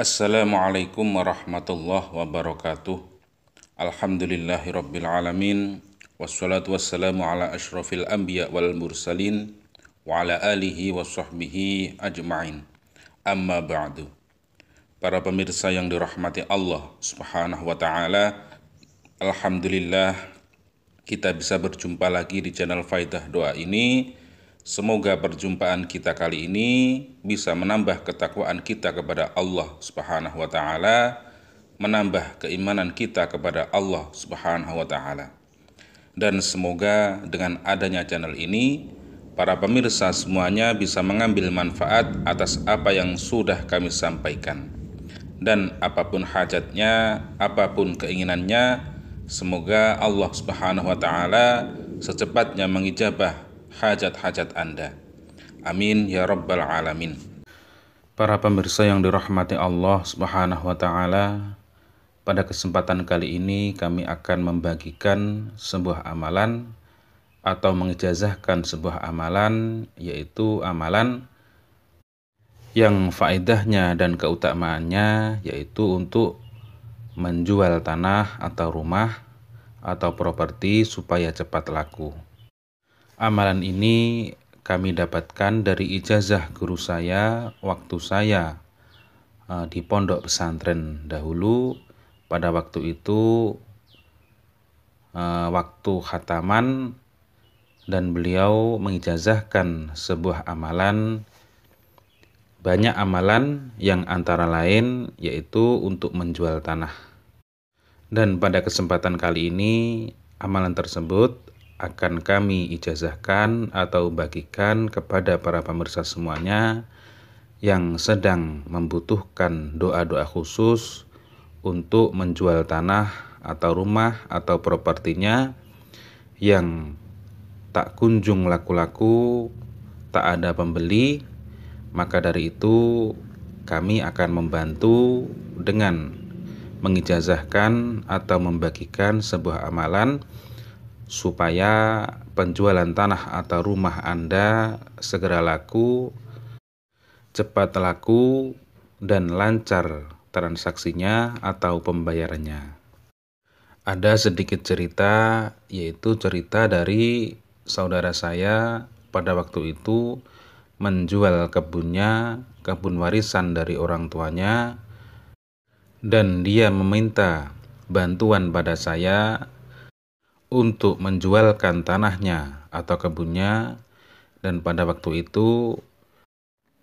Assalamualaikum warahmatullahi wabarakatuh. Alhamdulillahi rabbil alamin. Wassalatu wassalamu ala ashrafil anbiya wal mursalin wa ala alihi wa sahbihi ajma'in. Amma ba'du. Para pemirsa yang dirahmati Allah Subhanahu wa taala, alhamdulillah kita bisa berjumpa lagi di channel Faidah Doa ini Semoga perjumpaan kita kali ini bisa menambah ketakwaan kita kepada Allah Subhanahu wa taala, menambah keimanan kita kepada Allah Subhanahu wa taala. Dan semoga dengan adanya channel ini para pemirsa semuanya bisa mengambil manfaat atas apa yang sudah kami sampaikan. Dan apapun hajatnya, apapun keinginannya, semoga Allah Subhanahu wa taala secepatnya mengijabah hajat-hajat Anda. Amin ya rabbal alamin. Para pemirsa yang dirahmati Allah Subhanahu wa taala, pada kesempatan kali ini kami akan membagikan sebuah amalan atau mengejazahkan sebuah amalan yaitu amalan yang faedahnya dan keutamaannya yaitu untuk menjual tanah atau rumah atau properti supaya cepat laku. Amalan ini kami dapatkan dari ijazah guru saya waktu saya e, di pondok pesantren dahulu. Pada waktu itu e, waktu khataman dan beliau mengijazahkan sebuah amalan banyak amalan yang antara lain yaitu untuk menjual tanah. Dan pada kesempatan kali ini amalan tersebut akan kami ijazahkan atau bagikan kepada para pemirsa semuanya yang sedang membutuhkan doa-doa khusus untuk menjual tanah atau rumah atau propertinya yang tak kunjung laku-laku, tak ada pembeli, maka dari itu kami akan membantu dengan mengijazahkan atau membagikan sebuah amalan supaya penjualan tanah atau rumah Anda segera laku, cepat laku, dan lancar transaksinya atau pembayarannya. Ada sedikit cerita, yaitu cerita dari saudara saya pada waktu itu menjual kebunnya, kebun warisan dari orang tuanya, dan dia meminta bantuan pada saya untuk menjualkan tanahnya atau kebunnya dan pada waktu itu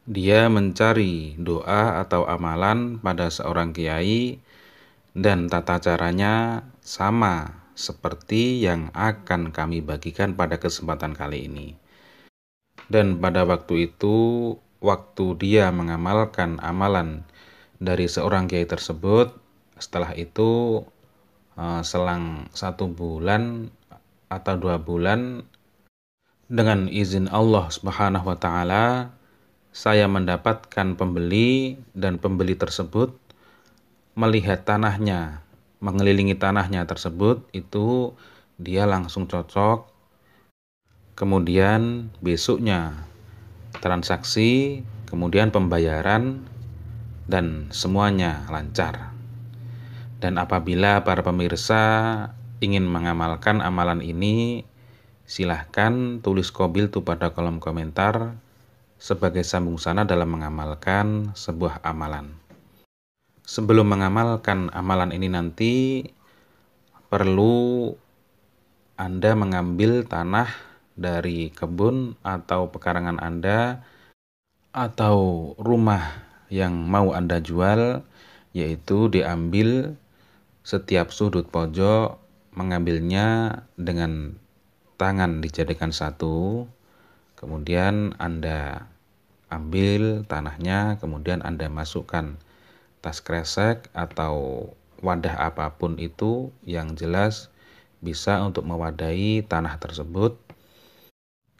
dia mencari doa atau amalan pada seorang kiai dan tata caranya sama seperti yang akan kami bagikan pada kesempatan kali ini. Dan pada waktu itu, waktu dia mengamalkan amalan dari seorang kiai tersebut, setelah itu Eh, selang satu bulan atau dua bulan dengan izin Allah Subhanahu wa taala saya mendapatkan pembeli dan pembeli tersebut melihat tanahnya, mengelilingi tanahnya tersebut itu dia langsung cocok. Kemudian besoknya transaksi, kemudian pembayaran dan semuanya lancar. Dan apabila para pemirsa ingin mengamalkan amalan ini, silahkan tulis kobil itu pada kolom komentar sebagai sambung sana dalam mengamalkan sebuah amalan. Sebelum mengamalkan amalan ini nanti, perlu Anda mengambil tanah dari kebun atau pekarangan Anda atau rumah yang mau Anda jual, yaitu diambil setiap sudut pojok mengambilnya dengan tangan dijadikan satu, kemudian Anda ambil tanahnya, kemudian Anda masukkan tas kresek atau wadah apapun itu yang jelas bisa untuk mewadahi tanah tersebut.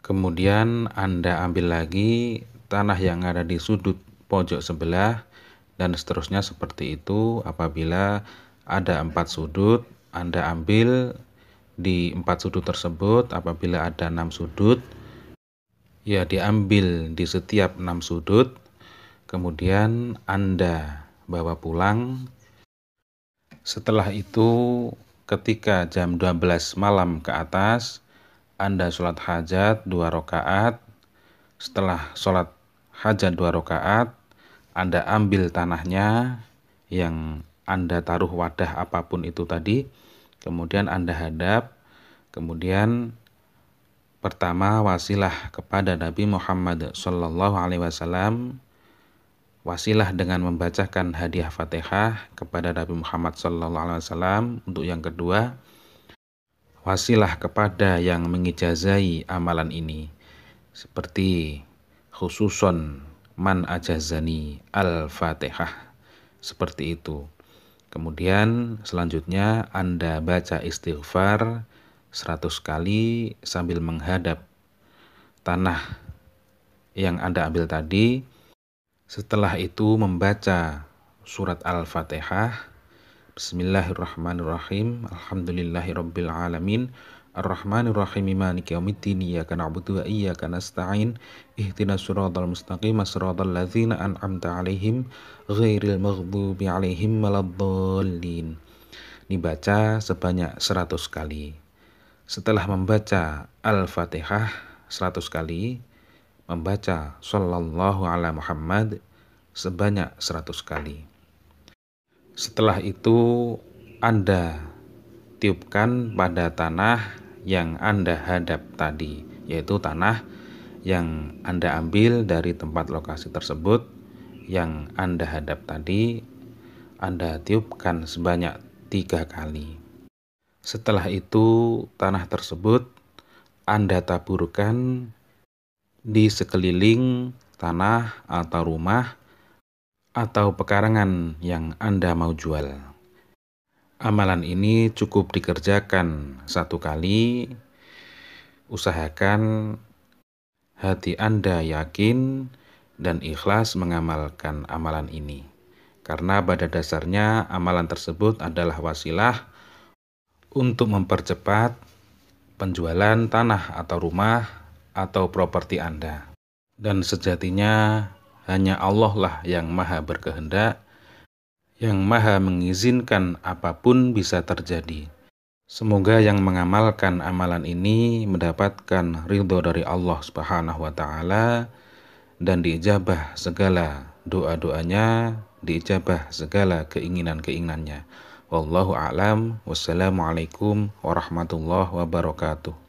Kemudian Anda ambil lagi tanah yang ada di sudut pojok sebelah dan seterusnya seperti itu apabila ada empat sudut, Anda ambil di empat sudut tersebut. Apabila ada enam sudut, ya diambil di setiap enam sudut. Kemudian Anda bawa pulang. Setelah itu, ketika jam 12 malam ke atas, Anda sholat hajat dua rakaat. Setelah sholat hajat dua rakaat, Anda ambil tanahnya yang anda taruh wadah apapun itu tadi, kemudian Anda hadap, kemudian pertama wasilah kepada Nabi Muhammad Shallallahu Alaihi Wasallam wasilah dengan membacakan hadiah fatihah kepada Nabi Muhammad Shallallahu Alaihi Wasallam untuk yang kedua wasilah kepada yang mengijazai amalan ini seperti khususon man ajazani al-fatihah seperti itu Kemudian selanjutnya Anda baca istighfar 100 kali sambil menghadap tanah yang Anda ambil tadi. Setelah itu membaca surat Al-Fatihah Bismillahirrahmanirrahim Alhamdulillahirrabbilalamin Ar-Rahmanir Rahim Maliki Yaumiddin Iyyaka na'budu wa iyyaka nasta'in mustaqim ladzina an'amta 'alaihim ghairil maghdubi 'alaihim waladdallin Dibaca sebanyak 100 kali Setelah membaca Al-Fatihah 100 kali Membaca Sallallahu alaihi Muhammad sebanyak 100 kali Setelah itu Anda tiupkan pada tanah yang Anda hadap tadi, yaitu tanah yang Anda ambil dari tempat lokasi tersebut yang Anda hadap tadi, Anda tiupkan sebanyak tiga kali. Setelah itu, tanah tersebut Anda taburkan di sekeliling tanah atau rumah atau pekarangan yang Anda mau jual. Amalan ini cukup dikerjakan satu kali. Usahakan hati Anda yakin dan ikhlas mengamalkan amalan ini, karena pada dasarnya amalan tersebut adalah wasilah untuk mempercepat penjualan tanah atau rumah atau properti Anda. Dan sejatinya hanya Allah lah yang maha berkehendak yang maha mengizinkan apapun bisa terjadi. Semoga yang mengamalkan amalan ini mendapatkan ridho dari Allah Subhanahu wa taala dan diijabah segala doa-doanya, diijabah segala keinginan-keinginannya. Wallahu a'lam. Wassalamualaikum warahmatullahi wabarakatuh.